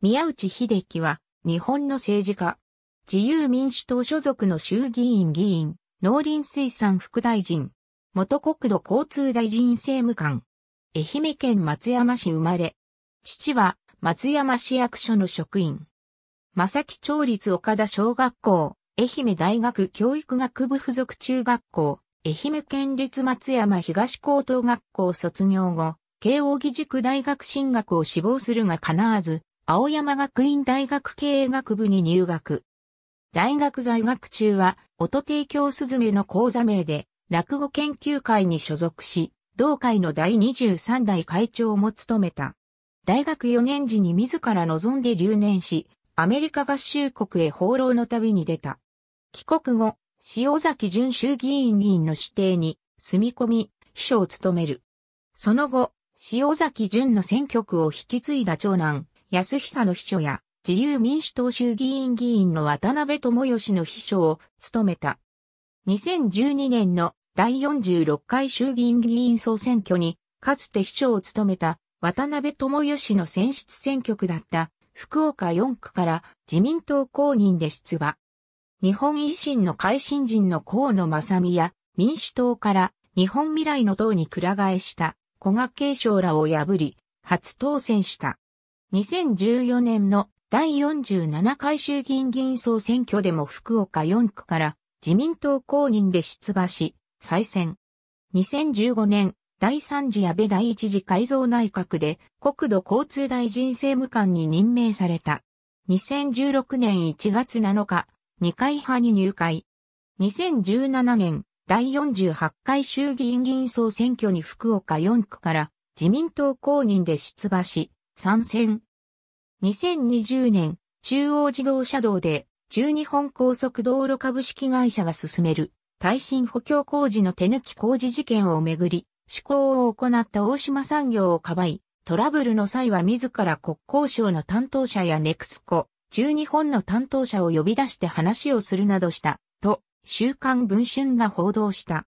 宮内秀樹は、日本の政治家。自由民主党所属の衆議院議員、農林水産副大臣。元国土交通大臣政務官。愛媛県松山市生まれ。父は、松山市役所の職員。正木町立岡田小学校、愛媛大学教育学部附属中学校、愛媛県立松山東高等学校卒業後、慶応義塾大学進学を志望するが叶わず、青山学院大学経営学部に入学。大学在学中は、音提供すずめの講座名で、落語研究会に所属し、同会の第23代会長も務めた。大学4年時に自ら望んで留年し、アメリカ合衆国へ放浪の旅に出た。帰国後、塩崎淳衆議院議員の指定に、住み込み、秘書を務める。その後、塩崎淳の選挙区を引き継いだ長男、安久の秘書や、自由民主党衆議院議員の渡辺智義の秘書を務めた。2012年の第46回衆議院議員総選挙に、かつて秘書を務めた渡辺智義の選出選挙区だった福岡4区から自民党公認で出馬。日本維新の会新人の河野正美や民主党から日本未来の党に倶替えした古賀慶章らを破り、初当選した。2014年の第47回衆議院議員総選挙でも福岡4区から自民党公認で出馬し、再選。2015年、第3次安倍第1次改造内閣で国土交通大臣政務官に任命された。2016年1月7日、二階派に入会。2017年、第48回衆議院議員総選挙に福岡4区から自民党公認で出馬し、参戦。2020年、中央自動車道で、中日本高速道路株式会社が進める、耐震補強工事の手抜き工事事件をめぐり、施行を行った大島産業をかばい、トラブルの際は自ら国交省の担当者やネクスコ、中日本の担当者を呼び出して話をするなどした、と、週刊文春が報道した。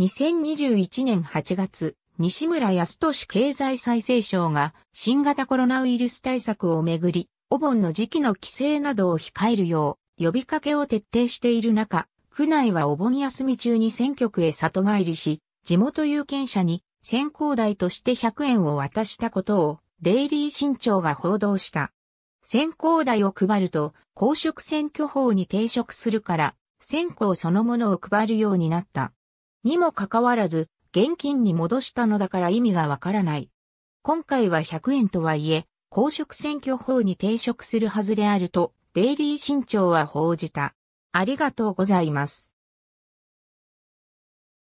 2021年8月、西村康俊経済再生省が新型コロナウイルス対策をめぐり、お盆の時期の規制などを控えるよう呼びかけを徹底している中、区内はお盆休み中に選挙区へ里帰りし、地元有権者に選考代として100円を渡したことをデイリー新潮が報道した。選考台を配ると公職選挙法に抵触するから選考そのものを配るようになった。にもかかわらず現金に戻したのだから意味がわからない。今回は100円とはいえ、公職選挙法に抵触するはずであると、デイリー新潮は報じた。ありがとうございます。